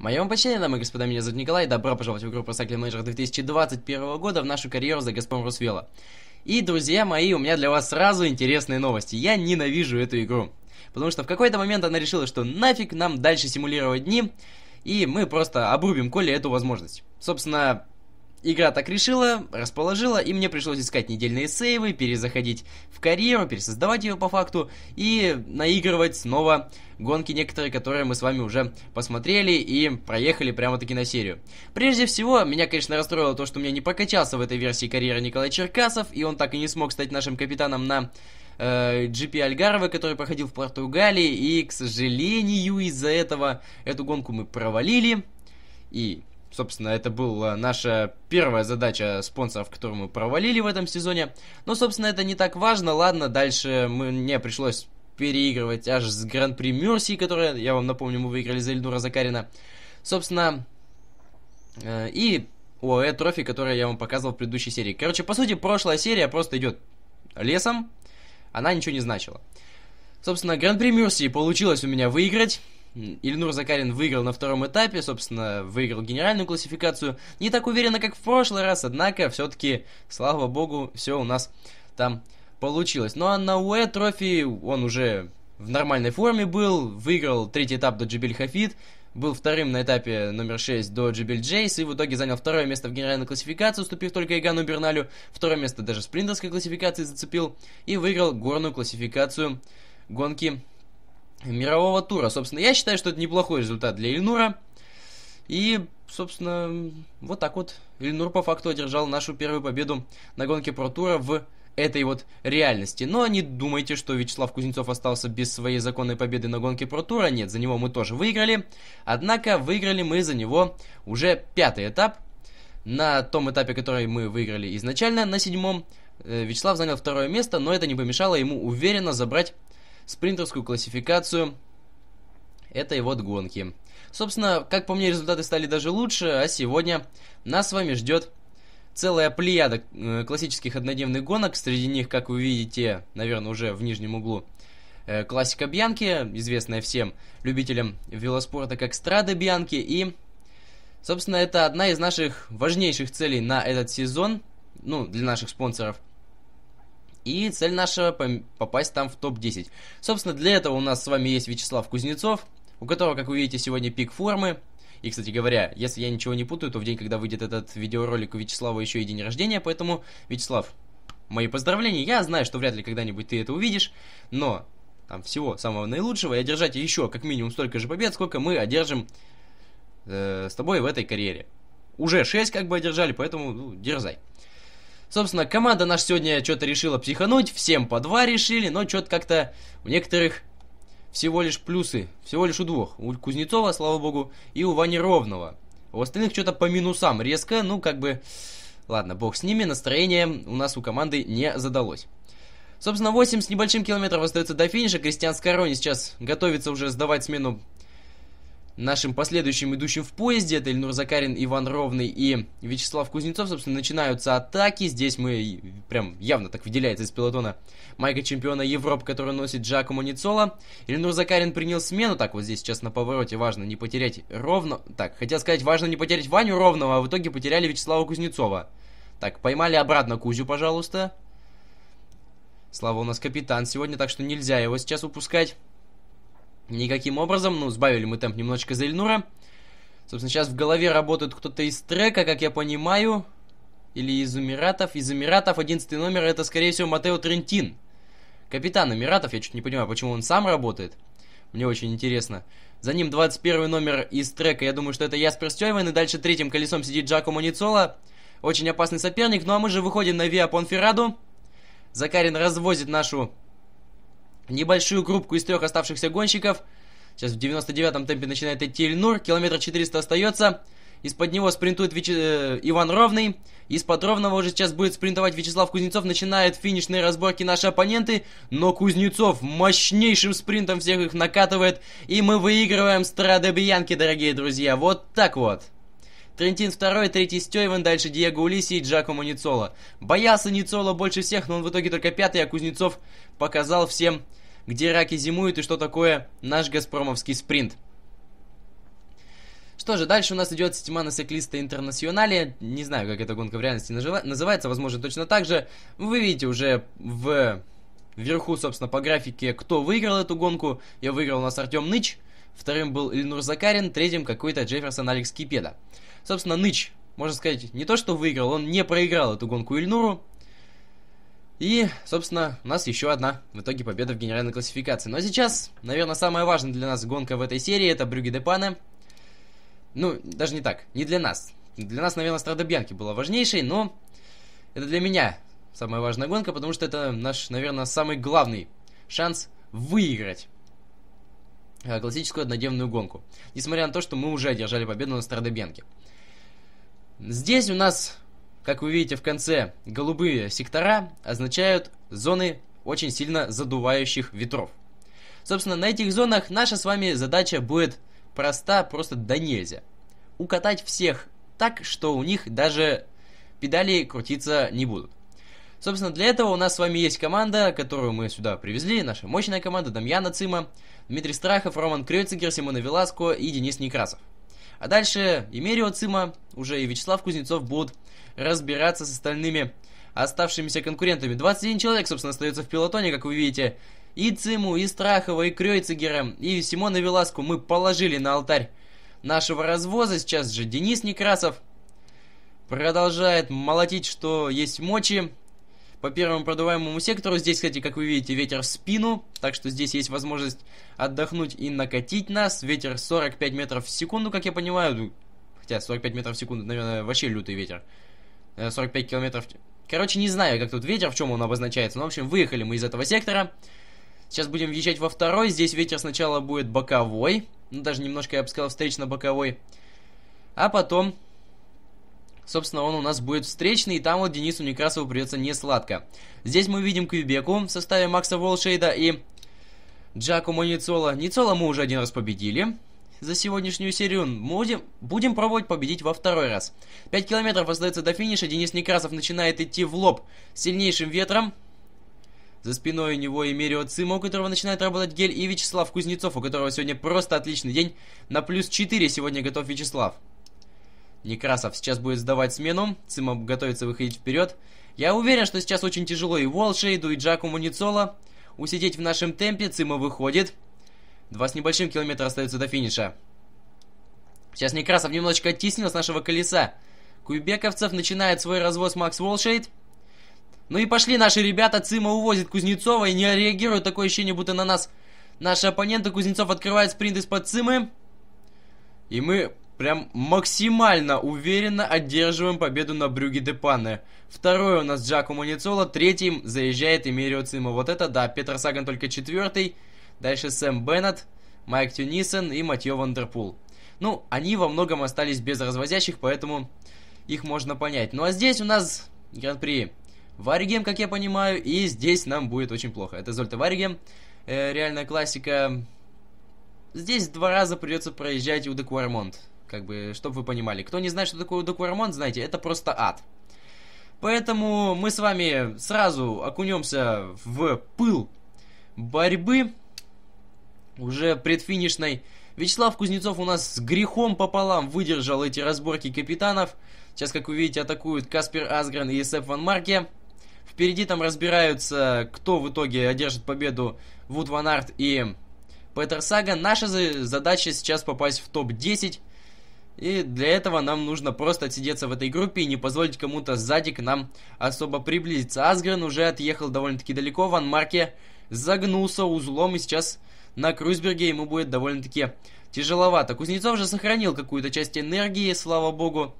Моем почтении, дамы и господа, меня зовут Николай, добро пожаловать в игру про Cycling Manager 2021 года в нашу карьеру за Газпром Русвела. И, друзья мои, у меня для вас сразу интересные новости. Я ненавижу эту игру. Потому что в какой-то момент она решила, что нафиг нам дальше симулировать дни, и мы просто обрубим Коле эту возможность. Собственно, Игра так решила, расположила, и мне пришлось искать недельные сейвы, перезаходить в карьеру, пересоздавать ее по факту и наигрывать снова гонки некоторые, которые мы с вами уже посмотрели и проехали прямо-таки на серию. Прежде всего, меня, конечно, расстроило то, что у меня не прокачался в этой версии карьеры Николай Черкасов, и он так и не смог стать нашим капитаном на э, GP который проходил в Португалии, и, к сожалению, из-за этого эту гонку мы провалили, и Собственно, это была наша первая задача спонсоров, которую мы провалили в этом сезоне. Но, собственно, это не так важно. Ладно, дальше мне пришлось переигрывать аж с Гран-при Мерсии, которое, я вам напомню, мы выиграли за Эльдура Закарина. Собственно, э, и ОЭ трофи, который я вам показывал в предыдущей серии. Короче, по сути, прошлая серия просто идет лесом. Она ничего не значила. Собственно, Гран-при Мерсии получилось у меня выиграть. Ильнур Закарин выиграл на втором этапе, собственно, выиграл генеральную классификацию. Не так уверенно, как в прошлый раз, однако, все-таки, слава богу, все у нас там получилось. Ну а на УЭ трофи он уже в нормальной форме был, выиграл третий этап до Джибель Хафид, был вторым на этапе номер 6 до Джибель Джейс и в итоге занял второе место в генеральной классификации, уступив только Игану Берналю. Второе место даже в спринтерской классификации зацепил и выиграл горную классификацию гонки мирового тура. Собственно, я считаю, что это неплохой результат для Ильнура. И, собственно, вот так вот Ильнур по факту одержал нашу первую победу на гонке про тура в этой вот реальности. Но не думайте, что Вячеслав Кузнецов остался без своей законной победы на гонке про тура. Нет, за него мы тоже выиграли. Однако выиграли мы за него уже пятый этап. На том этапе, который мы выиграли изначально, на седьмом, э, Вячеслав занял второе место, но это не помешало ему уверенно забрать спринтерскую классификацию этой вот гонки. Собственно, как по мне, результаты стали даже лучше, а сегодня нас с вами ждет целая плеяда э, классических однодневных гонок. Среди них, как вы видите, наверное, уже в нижнем углу, э, классика Бьянки, известная всем любителям велоспорта как Страда Бьянки. И, собственно, это одна из наших важнейших целей на этот сезон, ну, для наших спонсоров – и цель наша попасть там в топ-10. Собственно, для этого у нас с вами есть Вячеслав Кузнецов, у которого, как вы видите, сегодня пик формы. И, кстати говоря, если я ничего не путаю, то в день, когда выйдет этот видеоролик у Вячеслава еще и день рождения, поэтому, Вячеслав, мои поздравления. Я знаю, что вряд ли когда-нибудь ты это увидишь, но там всего самого наилучшего и одержать еще как минимум столько же побед, сколько мы одержим э, с тобой в этой карьере. Уже 6 как бы одержали, поэтому ну, дерзай. Собственно, команда наша сегодня что-то решила психануть, всем по два решили, но что-то как-то у некоторых всего лишь плюсы, всего лишь у двух. У Кузнецова, слава богу, и у Вани Ровного. У остальных что-то по минусам резко, ну как бы... Ладно, бог с ними, настроение у нас у команды не задалось. Собственно, 8 с небольшим километров остается до финиша. Кристиан Скорони сейчас готовится уже сдавать смену нашим последующим идущим в поезде. Это Ильнур Закарин, Иван Ровный и Вячеслав Кузнецов. Собственно, начинаются атаки. Здесь мы прям явно так выделяется из пилотона майка чемпиона Европы, который носит Джакомо Ницола. Ильнур Закарин принял смену. Так, вот здесь сейчас на повороте важно не потерять ровно... Так, хотел сказать, важно не потерять Ваню Ровного, а в итоге потеряли Вячеслава Кузнецова. Так, поймали обратно Кузю, пожалуйста. Слава у нас капитан сегодня, так что нельзя его сейчас упускать никаким образом. Ну, сбавили мы темп немножечко за Эльнура. Собственно, сейчас в голове работает кто-то из трека, как я понимаю. Или из Эмиратов. Из Эмиратов 11 номер это, скорее всего, Матео Трентин. Капитан Эмиратов, я чуть не понимаю, почему он сам работает. Мне очень интересно. За ним 21 номер из трека, я думаю, что это Яспер Стёйвен. И дальше третьим колесом сидит Джако Маницола. Очень опасный соперник. Ну а мы же выходим на Виа Закарин развозит нашу небольшую группку из трех оставшихся гонщиков. Сейчас в 99-м темпе начинает идти Ильнур, километр 400 остается. Из-под него спринтует Вяче... Э, Иван Ровный. Из-под Ровного уже сейчас будет спринтовать Вячеслав Кузнецов. Начинают финишные разборки наши оппоненты. Но Кузнецов мощнейшим спринтом всех их накатывает. И мы выигрываем Страда Бьянки, дорогие друзья. Вот так вот. Трентин второй, третий Стёйвен, дальше Диего Улиси и Джакомо Ницоло. Боялся Ницоло больше всех, но он в итоге только пятый, а Кузнецов показал всем где раки зимуют и что такое наш газпромовский спринт. Что же, дальше у нас идет система на циклиста Интернационале. Не знаю, как эта гонка в реальности называется, возможно, точно так же. Вы видите уже в вверху, собственно, по графике, кто выиграл эту гонку. Я выиграл у нас Артем Ныч, вторым был Ильнур Закарин, третьим какой-то Джефферсон Алекс Кипеда. Собственно, Ныч, можно сказать, не то что выиграл, он не проиграл эту гонку Ильнуру, и, собственно, у нас еще одна в итоге победа в генеральной классификации. Но ну, а сейчас, наверное, самая важная для нас гонка в этой серии это Брюги де Пане. Ну, даже не так, не для нас. Для нас, наверное, Страда Бьянки была важнейшей, но это для меня самая важная гонка, потому что это наш, наверное, самый главный шанс выиграть э, классическую однодневную гонку. Несмотря на то, что мы уже одержали победу на Страдебенке. Здесь у нас как вы видите в конце, голубые сектора означают зоны очень сильно задувающих ветров. Собственно, на этих зонах наша с вами задача будет проста, просто до нельзя. Укатать всех так, что у них даже педали крутиться не будут. Собственно, для этого у нас с вами есть команда, которую мы сюда привезли, наша мощная команда Дамьяна Цима, Дмитрий Страхов, Роман Крёцигер, Симона Веласко и Денис Некрасов. А дальше Емерио Цима, уже и Вячеслав Кузнецов будут разбираться с остальными оставшимися конкурентами. 21 человек, собственно, остается в пилотоне, как вы видите. И Циму, и Страхова, и Крёйцегера, и Симона Веласку мы положили на алтарь нашего развоза. Сейчас же Денис Некрасов продолжает молотить, что есть мочи. По первому продуваемому сектору здесь, кстати, как вы видите, ветер в спину, так что здесь есть возможность отдохнуть и накатить нас. Ветер 45 метров в секунду, как я понимаю, хотя 45 метров в секунду, наверное, вообще лютый ветер. 45 э, километров. Короче, не знаю, как тут ветер, в чем он обозначается. Но, в общем, выехали мы из этого сектора. Сейчас будем въезжать во второй. Здесь ветер сначала будет боковой. Ну, даже немножко, я бы сказал, встречно-боковой. А потом, собственно, он у нас будет встречный. И там вот Денису Некрасову придется не сладко. Здесь мы видим Квебеку в составе Макса Волшейда и Джаку Ницола. Ницола мы уже один раз победили за сегодняшнюю серию. Будем, будем пробовать победить во второй раз. 5 километров остается до финиша. Денис Некрасов начинает идти в лоб с сильнейшим ветром. За спиной у него Эмирио Цима, у которого начинает работать гель, и Вячеслав Кузнецов, у которого сегодня просто отличный день. На плюс 4 сегодня готов Вячеслав. Некрасов сейчас будет сдавать смену. Цима готовится выходить вперед. Я уверен, что сейчас очень тяжело и Волшейду, и Джаку Муницола усидеть в нашем темпе. Цима выходит. Два с небольшим километра остается до финиша. Сейчас Некрасов немножечко оттеснил с нашего колеса. Куйбековцев начинает свой развоз Макс Волшейд. Ну и пошли наши ребята. Цима увозит Кузнецова и не реагирует. Такое ощущение, будто на нас наши оппоненты. Кузнецов открывает спринт из-под Цимы. И мы прям максимально уверенно одерживаем победу на Брюге де Панне. Второй у нас Джакумо Муницоло, третьим заезжает Эмирио Цима. Вот это да, Петр Саган только четвертый. Дальше Сэм Беннет, Майк Тюнисон и Матьё Вандерпул. Ну, они во многом остались без развозящих, поэтому их можно понять. Ну а здесь у нас Гран-при Варигем, как я понимаю, и здесь нам будет очень плохо. Это Зольта Варигем, э, реальная классика. Здесь два раза придется проезжать у Декуармонт, как бы, чтобы вы понимали. Кто не знает, что такое Декуармонт, знаете, это просто ад. Поэтому мы с вами сразу окунемся в пыл борьбы уже предфинишной. Вячеслав Кузнецов у нас с грехом пополам выдержал эти разборки капитанов. Сейчас, как вы видите, атакуют Каспер Асгрен и Сеп Ван Марке. Впереди там разбираются, кто в итоге одержит победу Вуд Ван Арт и Петер Сага. Наша задача сейчас попасть в топ-10. И для этого нам нужно просто отсидеться в этой группе и не позволить кому-то сзади к нам особо приблизиться. Асгрен уже отъехал довольно-таки далеко. Ван Марке загнулся узлом и сейчас на Крузберге ему будет довольно-таки тяжеловато. Кузнецов же сохранил какую-то часть энергии, слава богу.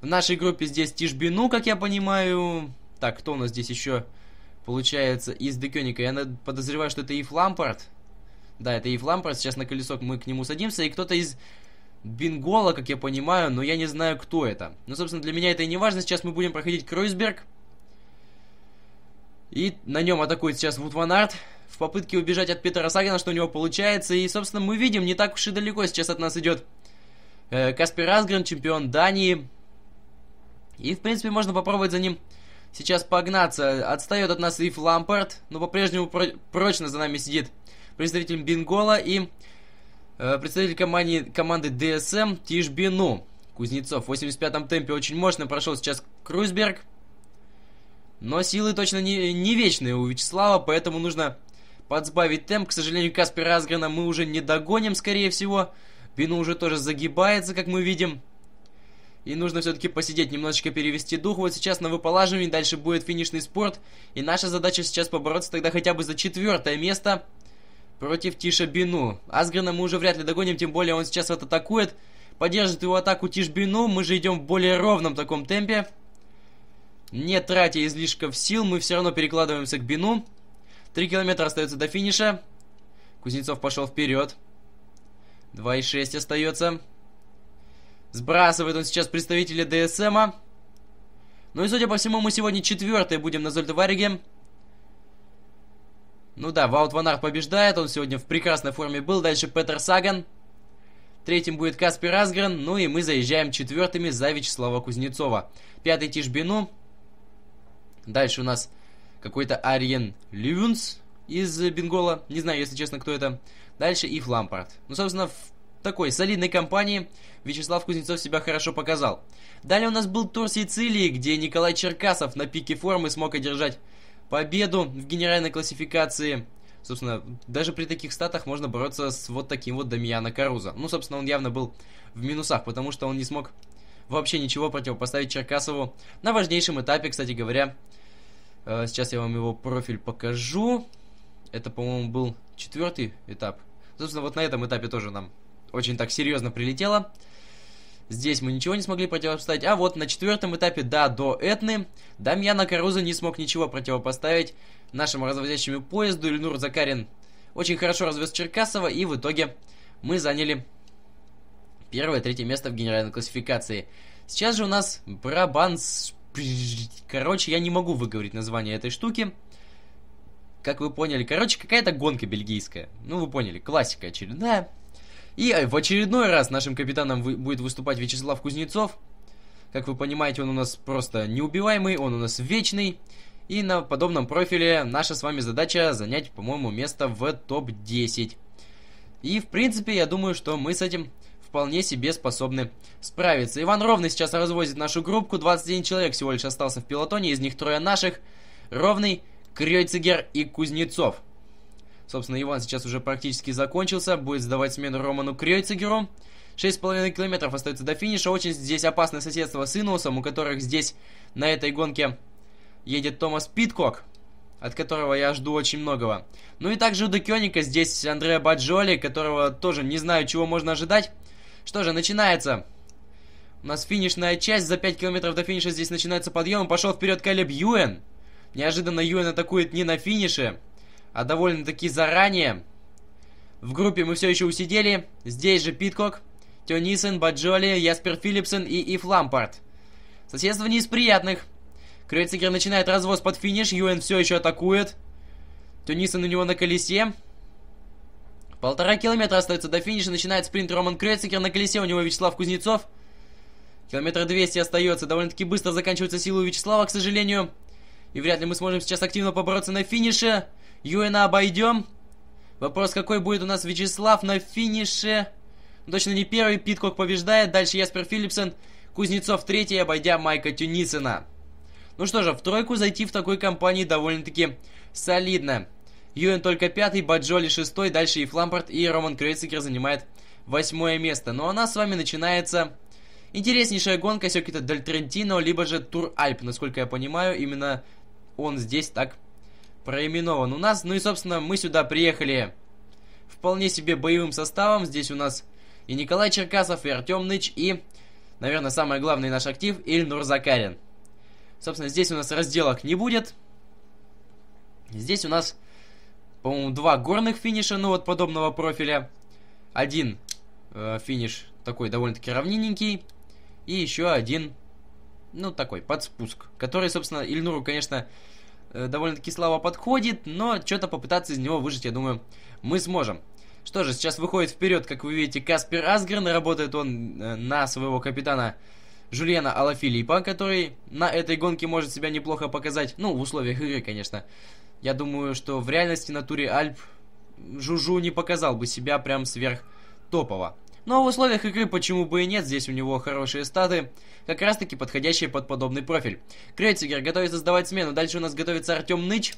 В нашей группе здесь Тишбину, как я понимаю. Так, кто у нас здесь еще получается из Декёника? Я подозреваю, что это Ив Лампорт. Да, это Ив Лампорт. Сейчас на колесо мы к нему садимся. И кто-то из Бенгола, как я понимаю, но я не знаю, кто это. Ну, собственно, для меня это и не важно. Сейчас мы будем проходить Кройсберг. И на нем атакует сейчас Вутванарт. Арт в попытке убежать от Питера Сагана, что у него получается. И, собственно, мы видим, не так уж и далеко сейчас от нас идет э, Каспер Асгрен, чемпион Дании. И, в принципе, можно попробовать за ним сейчас погнаться. Отстает от нас Ив Лампард, но по-прежнему про прочно за нами сидит представитель Бингола и э, представитель команди команды DSM Тишбину. Кузнецов в 85-м темпе очень мощно прошел сейчас Крузберг. Но силы точно не, не вечные у Вячеслава, поэтому нужно подсбавить темп. К сожалению, Каспер Асгрена мы уже не догоним, скорее всего. Бину уже тоже загибается, как мы видим. И нужно все-таки посидеть, немножечко перевести дух. Вот сейчас на выполаживании, дальше будет финишный спорт. И наша задача сейчас побороться тогда хотя бы за четвертое место против Тиша Бину. Асгрена мы уже вряд ли догоним, тем более он сейчас вот атакует. Поддержит его атаку Тиш Бину, мы же идем в более ровном таком темпе. Не тратя излишков сил, мы все равно перекладываемся к Бину. Три километра остается до финиша. Кузнецов пошел вперед. 2,6 остается. Сбрасывает он сейчас представителя ДСМа. Ну и, судя по всему, мы сегодня четвертые будем на Зольдвариге. Ну да, Ваут Ван Арт побеждает. Он сегодня в прекрасной форме был. Дальше Петер Саган. Третьим будет Каспер Асгрен. Ну и мы заезжаем четвертыми за Вячеслава Кузнецова. Пятый Тишбину. Дальше у нас какой-то Ариен Лювенс из э, Бенгола. Не знаю, если честно, кто это. Дальше Ив Лампард. Ну, собственно, в такой солидной компании Вячеслав Кузнецов себя хорошо показал. Далее у нас был тур Сицилии, где Николай Черкасов на пике формы смог одержать победу в генеральной классификации. Собственно, даже при таких статах можно бороться с вот таким вот Дамьяна Каруза. Ну, собственно, он явно был в минусах, потому что он не смог вообще ничего противопоставить Черкасову на важнейшем этапе, кстати говоря, Э, сейчас я вам его профиль покажу. Это, по-моему, был четвертый этап. Собственно, вот на этом этапе тоже нам очень так серьезно прилетело. Здесь мы ничего не смогли противопоставить. А вот на четвертом этапе, да, до Этны, Дамьяна Каруза не смог ничего противопоставить нашему развозящему поезду. Ильнур Закарин очень хорошо развез Черкасова, и в итоге мы заняли первое-третье место в генеральной классификации. Сейчас же у нас Брабанс Короче, я не могу выговорить название этой штуки. Как вы поняли. Короче, какая-то гонка бельгийская. Ну, вы поняли, классика очередная. И э, в очередной раз нашим капитаном будет выступать Вячеслав Кузнецов. Как вы понимаете, он у нас просто неубиваемый, он у нас вечный. И на подобном профиле наша с вами задача занять, по-моему, место в топ-10. И, в принципе, я думаю, что мы с этим вполне себе способны справиться. Иван Ровный сейчас развозит нашу группку. 21 человек всего лишь остался в пилотоне, из них трое наших. Ровный, Крёйцигер и Кузнецов. Собственно, Иван сейчас уже практически закончился. Будет сдавать смену Роману Крёйцигеру. 6,5 километров остается до финиша. Очень здесь опасное соседство с Инусом, у которых здесь на этой гонке едет Томас Питкок, от которого я жду очень многого. Ну и также у Декёника здесь Андреа Баджоли, которого тоже не знаю, чего можно ожидать. Что же, начинается. У нас финишная часть. За 5 километров до финиша здесь начинается подъем. Пошел вперед Калеб Юэн. Неожиданно Юэн атакует не на финише, а довольно-таки заранее. В группе мы все еще усидели. Здесь же Питкок, Тёнисен, Баджоли, Яспер Филлипсон и Ив Лампарт. Соседство не из приятных. Крёйцегер начинает развоз под финиш. Юэн все еще атакует. Тюнисен у него на колесе. Полтора километра остается до финиша. Начинает спринт Роман Крецикер. На колесе у него Вячеслав Кузнецов. Километр 200 остается. Довольно-таки быстро заканчивается сила у Вячеслава, к сожалению. И вряд ли мы сможем сейчас активно побороться на финише. Юэна обойдем. Вопрос, какой будет у нас Вячеслав на финише. Ну, точно не первый. Питкок побеждает. Дальше Яспер Филлипсон. Кузнецов третий, обойдя Майка Тюнисона. Ну что же, в тройку зайти в такой компании довольно-таки солидно. Юэн только пятый, Баджоли шестой, дальше и Флампорт, и Роман Крейцикер занимает восьмое место. Но ну, а нас с вами начинается интереснейшая гонка, все-таки Дель Трентино, либо же Тур Альп, насколько я понимаю, именно он здесь так проименован у нас. Ну и, собственно, мы сюда приехали вполне себе боевым составом. Здесь у нас и Николай Черкасов, и Артем Ныч, и, наверное, самый главный наш актив, Ильнур Закарин. Собственно, здесь у нас разделок не будет. Здесь у нас по-моему, два горных финиша, ну вот подобного профиля. Один э, финиш такой довольно-таки равниненький. И еще один, ну такой, под спуск. Который, собственно, Ильнуру, конечно, э, довольно-таки слабо подходит, но что-то попытаться из него выжить, я думаю, мы сможем. Что же, сейчас выходит вперед, как вы видите, Каспер Асгрен. Работает он э, на своего капитана Жульена Алафилиппа, который на этой гонке может себя неплохо показать. Ну, в условиях игры, конечно. Я думаю, что в реальности натуре Альп Жужу не показал бы себя прям сверх топово. Но в условиях игры почему бы и нет, здесь у него хорошие статы, как раз таки подходящие под подобный профиль. Крейцигер готовится сдавать смену, дальше у нас готовится Артем Ныч,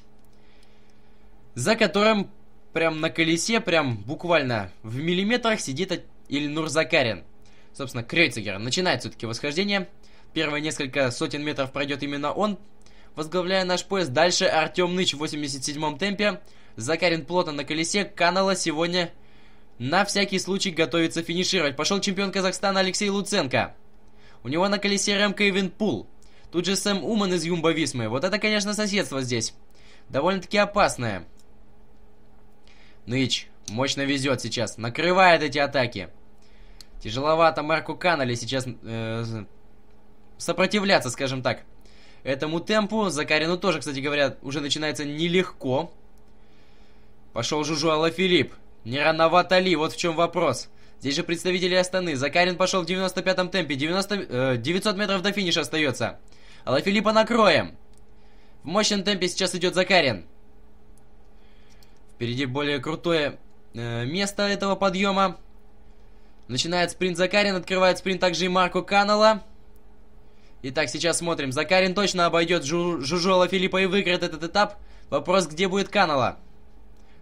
за которым прям на колесе, прям буквально в миллиметрах сидит Ильнур Закарин. Собственно, Крейцигер начинает все-таки восхождение. Первые несколько сотен метров пройдет именно он, возглавляя наш поезд. Дальше Артем Ныч в 87-м темпе. Закарин плотно на колесе. Канала сегодня на всякий случай готовится финишировать. Пошел чемпион Казахстана Алексей Луценко. У него на колесе Рэм Кевин Пул. Тут же Сэм Уман из Юмба Висмы. Вот это, конечно, соседство здесь. Довольно-таки опасное. Ныч мощно везет сейчас. Накрывает эти атаки. Тяжеловато Марку Каннелли сейчас э, сопротивляться, скажем так этому темпу. Закарину тоже, кстати говоря, уже начинается нелегко. Пошел Жужу Филипп. Не рановато ли? Вот в чем вопрос. Здесь же представители Астаны. Закарин пошел в 95-м темпе. 90, э, 900 метров до финиша остается. Алла Филиппа накроем. В мощном темпе сейчас идет Закарин. Впереди более крутое э, место этого подъема. Начинает спринт Закарин, открывает спринт также и Марку Канала. Итак, сейчас смотрим. Закарин точно обойдет Жу Жужола Филиппа и выиграет этот этап. Вопрос, где будет Канала?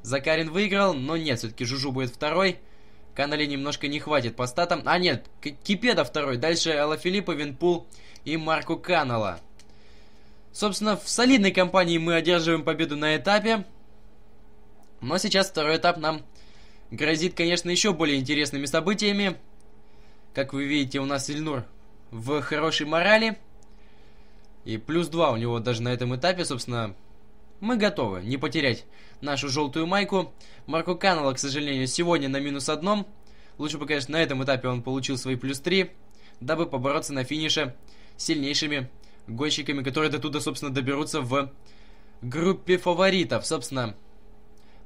Закарин выиграл, но нет, все-таки Жужу будет второй. Канале немножко не хватит по статам. А нет, Кипеда второй. Дальше Алла Филиппа, Винпул и Марку Канала. Собственно, в солидной компании мы одерживаем победу на этапе. Но сейчас второй этап нам грозит, конечно, еще более интересными событиями. Как вы видите, у нас Ильнур в хорошей морали. И плюс 2 у него даже на этом этапе, собственно, мы готовы не потерять нашу желтую майку. Марко Канала, к сожалению, сегодня на минус одном. Лучше бы, конечно, на этом этапе он получил свои плюс 3, дабы побороться на финише с сильнейшими гонщиками, которые до туда, собственно, доберутся в группе фаворитов. Собственно,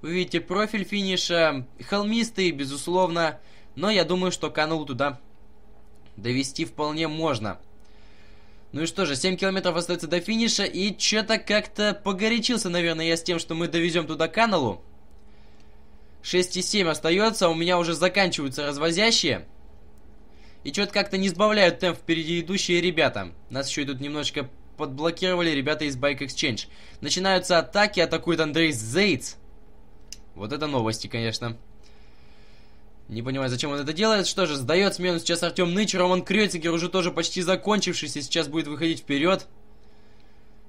вы видите профиль финиша, холмистый, безусловно, но я думаю, что Канул туда довести вполне можно. Ну и что же, 7 километров остается до финиша, и что-то как-то погорячился, наверное, я с тем, что мы довезем туда каналу. 6,7 остается, у меня уже заканчиваются развозящие. И что-то как-то не сбавляют темп впереди идущие ребята. Нас еще идут немножечко подблокировали ребята из Bike Exchange. Начинаются атаки, атакует Андрей Зейц. Вот это новости, конечно. Не понимаю, зачем он это делает. Что же, сдает смену сейчас Артем Ныч. Роман Крёцигер уже тоже почти закончившийся. Сейчас будет выходить вперед.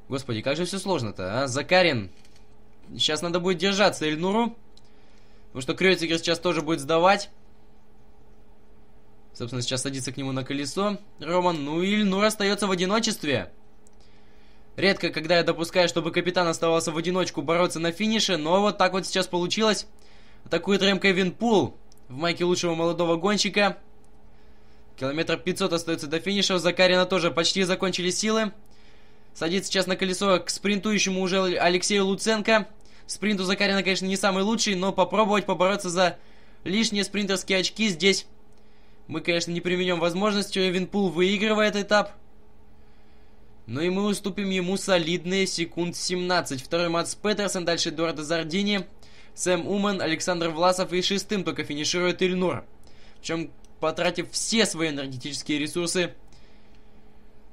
Господи, как же все сложно-то, а? Закарин. Сейчас надо будет держаться Эльнуру. Потому что Крёцигер сейчас тоже будет сдавать. Собственно, сейчас садится к нему на колесо. Роман, ну и Ильнур остается в одиночестве. Редко, когда я допускаю, чтобы капитан оставался в одиночку бороться на финише, но вот так вот сейчас получилось. Атакует Рэм Кевин Пул в майке лучшего молодого гонщика. Километр 500 остается до финиша. У Закарина тоже почти закончили силы. Садится сейчас на колесо к спринтующему уже Алексею Луценко. Спринт у Закарина, конечно, не самый лучший, но попробовать побороться за лишние спринтерские очки здесь мы, конечно, не применем возможность. Винпул выигрывает этап. Ну и мы уступим ему солидные секунд 17. Второй Мац Петерсон, дальше Эдуарда Зардини. Сэм Уман, Александр Власов и шестым только финиширует Ильнур. Причем потратив все свои энергетические ресурсы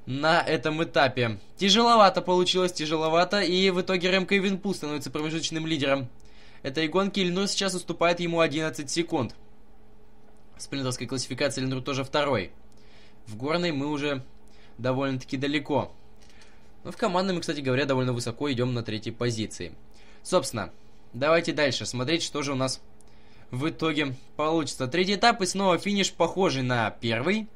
на этом этапе. Тяжеловато получилось, тяжеловато, и в итоге Рэм Винпу становится промежуточным лидером. Этой гонки Ильнур сейчас уступает ему 11 секунд. В спринтерской классификации Ильнур тоже второй. В горной мы уже довольно-таки далеко. Но ну, в командной мы, кстати говоря, довольно высоко идем на третьей позиции. Собственно, Давайте дальше смотреть, что же у нас в итоге получится. Третий этап и снова финиш похожий на первый.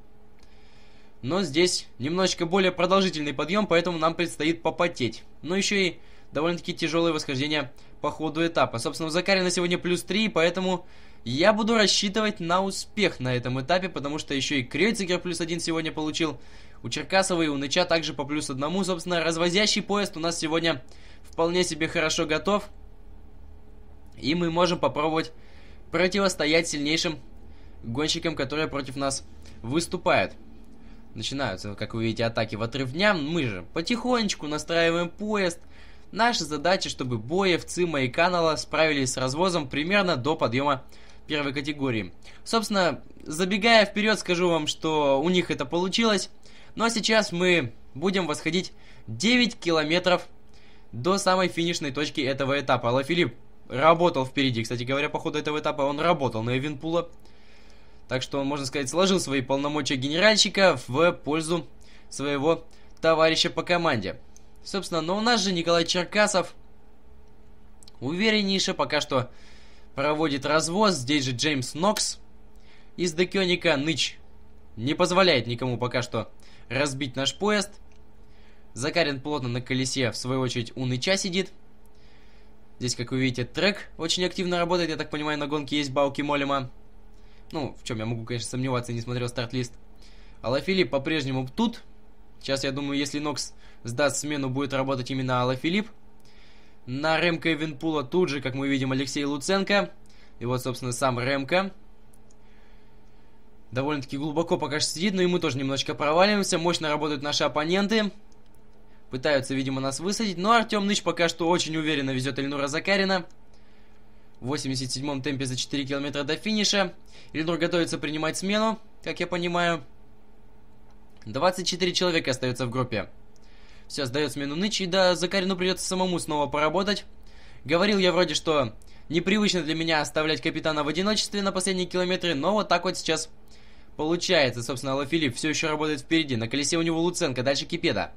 Но здесь немножечко более продолжительный подъем, поэтому нам предстоит попотеть. Но еще и довольно-таки тяжелое восхождение по ходу этапа. Собственно, в Закаре на сегодня плюс 3, поэтому я буду рассчитывать на успех на этом этапе, потому что еще и Крейцигер плюс 1 сегодня получил. У Черкасова и у Ныча также по плюс одному. Собственно, развозящий поезд у нас сегодня вполне себе хорошо готов. И мы можем попробовать противостоять сильнейшим гонщикам, которые против нас выступают. Начинаются, как вы видите, атаки в отрывня. Мы же потихонечку настраиваем поезд. Наша задача, чтобы боев Цима Канала справились с развозом примерно до подъема первой категории. Собственно, забегая вперед, скажу вам, что у них это получилось. Ну а сейчас мы будем восходить 9 километров до самой финишной точки этого этапа. Алла Филипп, Работал впереди. Кстати говоря, по ходу этого этапа он работал на Эвенпула. Так что он, можно сказать, сложил свои полномочия генеральщика в пользу своего товарища по команде. Собственно, но у нас же Николай Черкасов увереннейше пока что проводит развоз. Здесь же Джеймс Нокс из Декёника. Ныч не позволяет никому пока что разбить наш поезд. Закарин плотно на колесе, в свою очередь, у Ныча сидит. Здесь, как вы видите, трек очень активно работает. Я так понимаю, на гонке есть балки Молема. Ну, в чем я могу, конечно, сомневаться, не смотрел старт-лист. Алафилипп по-прежнему тут. Сейчас, я думаю, если Нокс сдаст смену, будет работать именно Алафилипп. На Ремка и Винпула тут же, как мы видим, Алексей Луценко. И вот, собственно, сам Ремка. Довольно-таки глубоко пока что сидит, но и мы тоже немножечко проваливаемся. Мощно работают наши оппоненты. Пытаются, видимо, нас высадить. Но Артем Ныч пока что очень уверенно везет Эльнура Закарина. В 87-м темпе за 4 километра до финиша. Эльнур готовится принимать смену, как я понимаю. 24 человека остается в группе. Все, сдает смену Ныч, и да, Закарину придется самому снова поработать. Говорил я вроде, что непривычно для меня оставлять капитана в одиночестве на последние километры, но вот так вот сейчас получается. Собственно, Алла Филипп все еще работает впереди. На колесе у него Луценко, дальше Кипеда.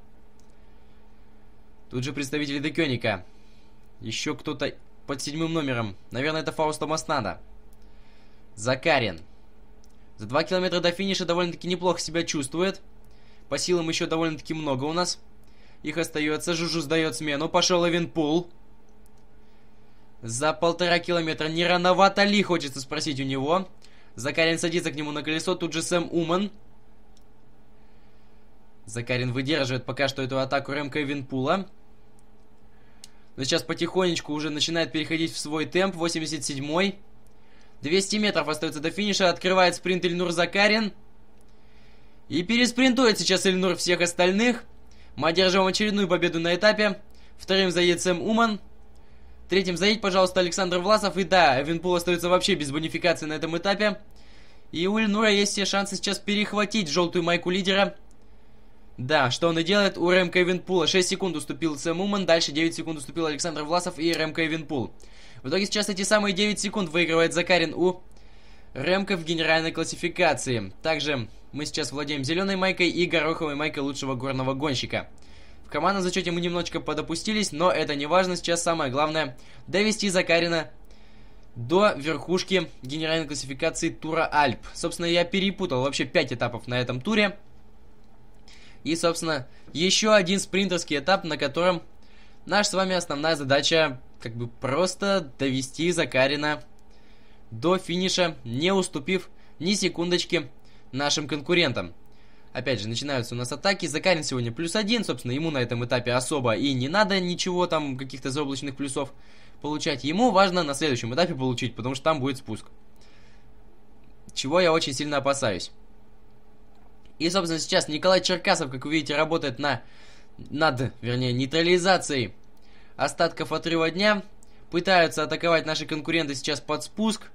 Тут же представители Декёника. Еще кто-то под седьмым номером. Наверное, это Фауста Маснада. Закарин. За два километра до финиша довольно-таки неплохо себя чувствует. По силам еще довольно-таки много у нас. Их остается. Жужу сдает смену. Пошел Эвенпул. За полтора километра. Не рановато ли, хочется спросить у него. Закарин садится к нему на колесо. Тут же Сэм Уман. Закарин выдерживает пока что эту атаку ремка Эвенпула. Эвенпула. Но сейчас потихонечку уже начинает переходить в свой темп. 87-й. 200 метров остается до финиша. Открывает спринт Ильнур Закарин. И переспринтует сейчас Ильнур всех остальных. Мы одерживаем очередную победу на этапе. Вторым заедет Сэм Уман. Третьим заедет, пожалуйста, Александр Власов. И да, Эвенпул остается вообще без бонификации на этом этапе. И у Ильнура есть все шансы сейчас перехватить желтую майку лидера. Да, что он и делает у Рэм Кевинпула. 6 секунд уступил Сэм Уман, дальше 9 секунд уступил Александр Власов и Рэм Кевинпул. В итоге сейчас эти самые 9 секунд выигрывает Закарин у Ремка в генеральной классификации. Также мы сейчас владеем зеленой майкой и гороховой майкой лучшего горного гонщика. В командном зачете мы немножечко подопустились, но это не важно. Сейчас самое главное довести Закарина до верхушки генеральной классификации Тура Альп. Собственно, я перепутал вообще 5 этапов на этом туре. И, собственно, еще один спринтерский этап, на котором наша с вами основная задача как бы просто довести Закарина до финиша, не уступив ни секундочки нашим конкурентам. Опять же, начинаются у нас атаки. Закарин сегодня плюс один, собственно, ему на этом этапе особо и не надо ничего там, каких-то заоблачных плюсов получать. Ему важно на следующем этапе получить, потому что там будет спуск. Чего я очень сильно опасаюсь. И, собственно, сейчас Николай Черкасов, как вы видите, работает на... над, вернее, нейтрализацией остатков отрыва дня. Пытаются атаковать наши конкуренты сейчас под спуск.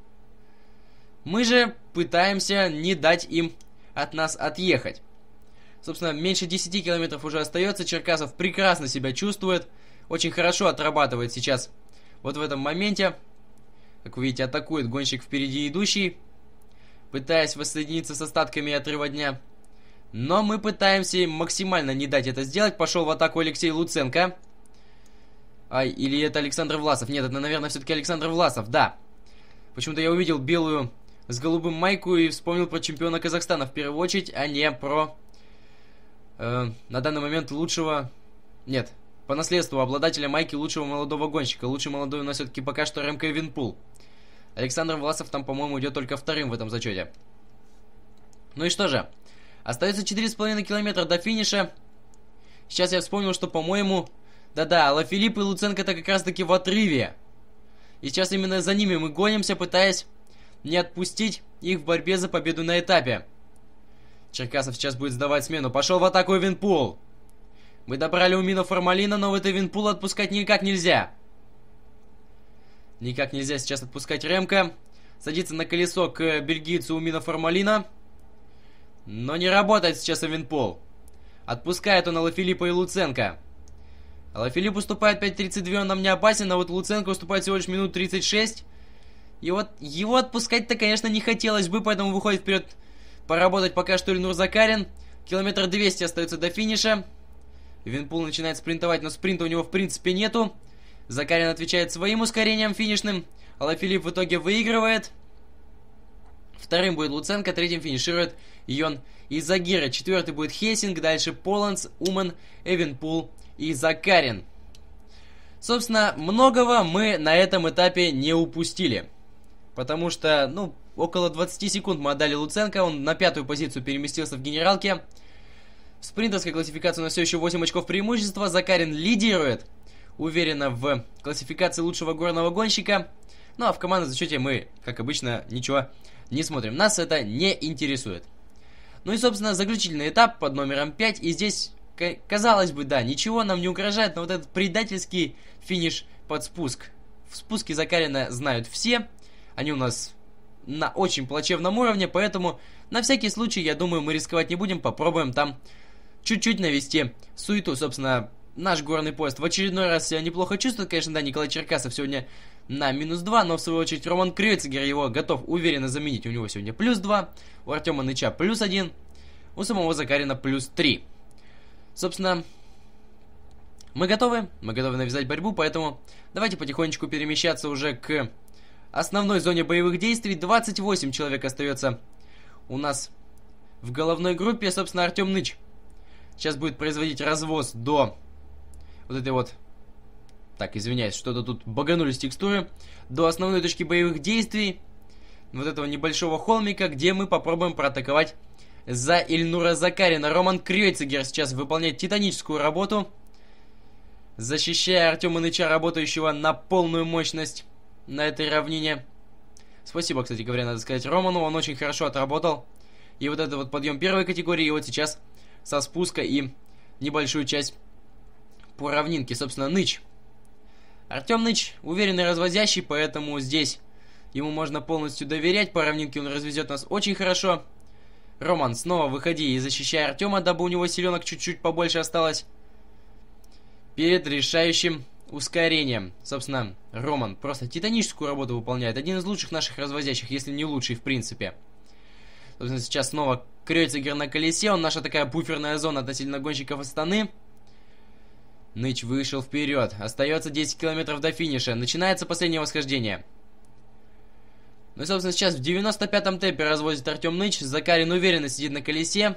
Мы же пытаемся не дать им от нас отъехать. Собственно, меньше 10 километров уже остается. Черкасов прекрасно себя чувствует. Очень хорошо отрабатывает сейчас вот в этом моменте. Как вы видите, атакует гонщик впереди идущий, пытаясь воссоединиться с остатками отрыва дня. Но мы пытаемся максимально не дать это сделать. Пошел в атаку Алексей Луценко. А, или это Александр Власов? Нет, это, наверное, все-таки Александр Власов, да. Почему-то я увидел белую с голубым майку и вспомнил про чемпиона Казахстана в первую очередь, а не про э, на данный момент лучшего... Нет, по наследству обладателя майки лучшего молодого гонщика. Лучший молодой у нас все-таки пока что Ремко Винпул. Александр Власов там, по-моему, идет только вторым в этом зачете. Ну и что же, Остается 4,5 километра до финиша. Сейчас я вспомнил, что, по-моему... Да-да, Лафилипп и Луценко это как раз-таки в отрыве. И сейчас именно за ними мы гонимся, пытаясь не отпустить их в борьбе за победу на этапе. Черкасов сейчас будет сдавать смену. Пошел в атаку Винпул. Мы добрали у Мина Формалина, но вот Винпул отпускать никак нельзя. Никак нельзя сейчас отпускать Ремка. Садится на колесо к бельгийцу у Мина Формалина. Но не работает сейчас Авенпол. Отпускает он Алафилиппа и Луценко. Алафилипп уступает 5.32, он нам не опасен, а вот Луценко уступает всего лишь минут 36. И вот его отпускать-то, конечно, не хотелось бы, поэтому выходит вперед поработать пока что Ильнур Закарин. Километр 200 остается до финиша. Винпул начинает спринтовать, но спринта у него в принципе нету. Закарин отвечает своим ускорением финишным. Алафилипп в итоге выигрывает. Вторым будет Луценко, третьим финиширует Йон и Загира. Четвертый будет Хессинг, дальше Поланс, Уман, Эвенпул и Закарин. Собственно, многого мы на этом этапе не упустили. Потому что, ну, около 20 секунд мы отдали Луценко, он на пятую позицию переместился в генералке. В классификация у нас все еще 8 очков преимущества, Закарин лидирует, уверенно в классификации лучшего горного гонщика. Ну а в командном зачете мы, как обычно, ничего не смотрим. Нас это не интересует. Ну и, собственно, заключительный этап под номером 5. И здесь, казалось бы, да, ничего нам не угрожает, но вот этот предательский финиш под спуск. В спуске Закарина знают все. Они у нас на очень плачевном уровне, поэтому на всякий случай, я думаю, мы рисковать не будем. Попробуем там чуть-чуть навести суету. Собственно, наш горный поезд в очередной раз себя неплохо чувствует. Конечно, да, Николай Черкасов сегодня на минус 2, но в свою очередь Роман Крюцгер его готов уверенно заменить. У него сегодня плюс 2, у Артема Ныча плюс 1, у самого Закарина плюс 3. Собственно, мы готовы, мы готовы навязать борьбу, поэтому давайте потихонечку перемещаться уже к основной зоне боевых действий. 28 человек остается у нас в головной группе, собственно, Артем Ныч. Сейчас будет производить развоз до вот этой вот так, извиняюсь, что-то тут баганулись текстуры. До основной точки боевых действий. Вот этого небольшого холмика, где мы попробуем проатаковать за Ильнура Закарина. Роман Крёйцегер сейчас выполняет титаническую работу. Защищая Артема Ныча, работающего на полную мощность на этой равнине. Спасибо, кстати говоря, надо сказать Роману. Он очень хорошо отработал. И вот это вот подъем первой категории. И вот сейчас со спуска и небольшую часть по равнинке. Собственно, Ныч Артемныч уверенный развозящий, поэтому здесь ему можно полностью доверять. По равнинке он развезет нас очень хорошо. Роман, снова выходи и защищай Артема, дабы у него силенок чуть-чуть побольше осталось. Перед решающим ускорением. Собственно, Роман просто титаническую работу выполняет. Один из лучших наших развозящих, если не лучший в принципе. Собственно, сейчас снова Крёйцегер на колесе. Он наша такая буферная зона относительно гонщиков Астаны. Ныч вышел вперед. Остается 10 километров до финиша. Начинается последнее восхождение. Ну и, собственно, сейчас в 95-м темпе развозит Артем Ныч. Закарин уверенно сидит на колесе.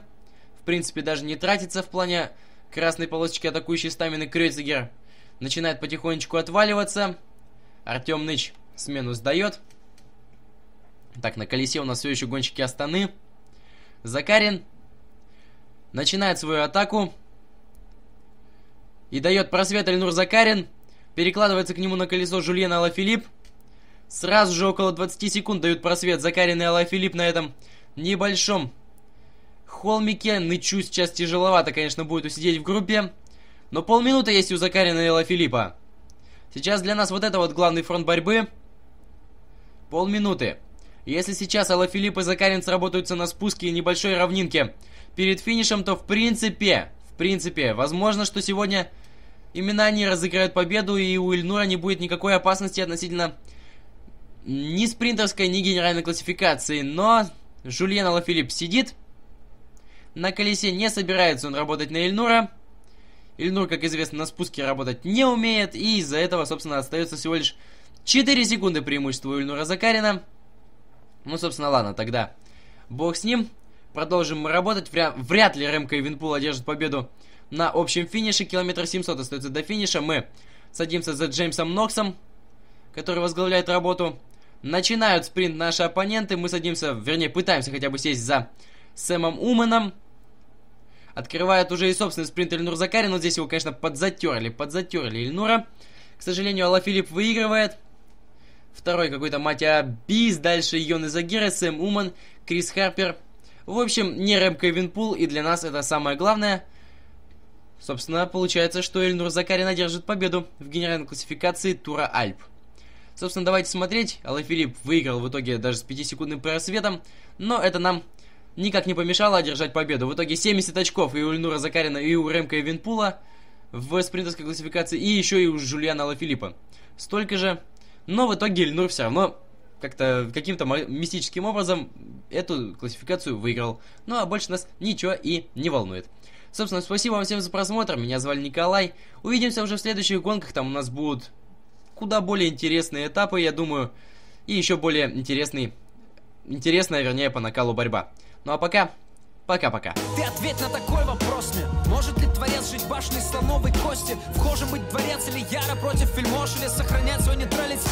В принципе, даже не тратится в плане красной полосочки атакующей стамины Крёйцегер. Начинает потихонечку отваливаться. Артем Ныч смену сдает. Так, на колесе у нас все еще гонщики Астаны. Закарин начинает свою атаку. И дает просвет Эльнур Закарин. Перекладывается к нему на колесо Жульен Алафилипп. Сразу же около 20 секунд дают просвет Закарин и Алафилипп на этом небольшом холмике. Нычу сейчас тяжеловато, конечно, будет усидеть в группе. Но полминуты есть у Закарина и Алафилиппа. Сейчас для нас вот это вот главный фронт борьбы. Полминуты. Если сейчас Алафилипп и Закарин сработаются на спуске и небольшой равнинке перед финишем, то в принципе принципе, возможно, что сегодня именно они разыграют победу, и у Ильнура не будет никакой опасности относительно ни спринтерской, ни генеральной классификации. Но Жульен Алафилипп сидит на колесе, не собирается он работать на Ильнура. Ильнур, как известно, на спуске работать не умеет, и из-за этого, собственно, остается всего лишь 4 секунды преимущества у Ильнура Закарина. Ну, собственно, ладно, тогда бог с ним. Продолжим мы работать. Вря... Вряд ли Ремко и Винпул одержат победу на общем финише. Километр 700 остается до финиша. Мы садимся за Джеймсом Ноксом, который возглавляет работу. Начинают спринт наши оппоненты. Мы садимся, вернее, пытаемся хотя бы сесть за Сэмом Уманом. Открывает уже и собственный спринт Ильнур Закари, но здесь его, конечно, подзатерли, подзатерли Эльнура, К сожалению, Алла Филипп выигрывает. Второй какой-то Матя Бис, дальше Йон Изагира, Сэм Уман, Крис Харпер, в общем, не Рэмко Кевин и для нас это самое главное. Собственно, получается, что Эльнур Закарина держит победу в генеральной классификации Тура Альп. Собственно, давайте смотреть. Алафилипп выиграл в итоге даже с 5-секундным просветом, но это нам никак не помешало одержать победу. В итоге 70 очков и у Эльнура Закарина, и у Рэмко и Винпула в спринтерской классификации, и еще и у Жульяна Лафилиппа. Столько же, но в итоге Эльнур все равно как-то каким-то мистическим образом эту классификацию выиграл. Ну а больше нас ничего и не волнует. Собственно, спасибо вам всем за просмотр. Меня звали Николай. Увидимся уже в следующих гонках. Там у нас будут куда более интересные этапы, я думаю. И еще более интересный, интересная, вернее, по накалу борьба. Ну а пока, пока-пока. Ты ответь на такой вопрос мне. Может ли дворец жить башней слоновой кости? Вхоже быть дворец или яра против вельмож, или сохранять свой нейтралитет?